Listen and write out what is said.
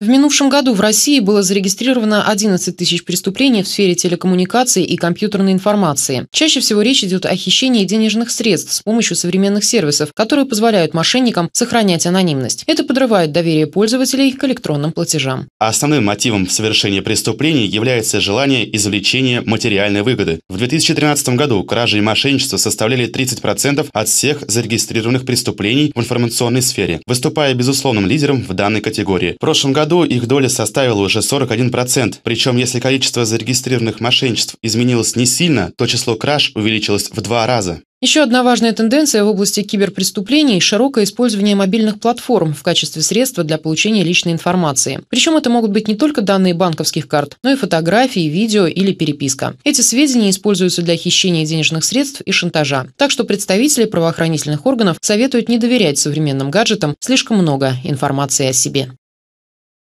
В минувшем году в России было зарегистрировано 11 тысяч преступлений в сфере телекоммуникаций и компьютерной информации. Чаще всего речь идет о хищении денежных средств с помощью современных сервисов, которые позволяют мошенникам сохранять анонимность. Это подрывает доверие пользователей к электронным платежам. Основным мотивом совершения преступлений является желание извлечения материальной выгоды. В 2013 году кражи и мошенничество составляли 30% от всех зарегистрированных преступлений в информационной сфере, выступая безусловным лидером в данной категории. В прошлом году году их доля составила уже 41%, причем если количество зарегистрированных мошенничеств изменилось не сильно, то число краж увеличилось в два раза. Еще одна важная тенденция в области киберпреступлений – широкое использование мобильных платформ в качестве средства для получения личной информации. Причем это могут быть не только данные банковских карт, но и фотографии, видео или переписка. Эти сведения используются для хищения денежных средств и шантажа. Так что представители правоохранительных органов советуют не доверять современным гаджетам слишком много информации о себе.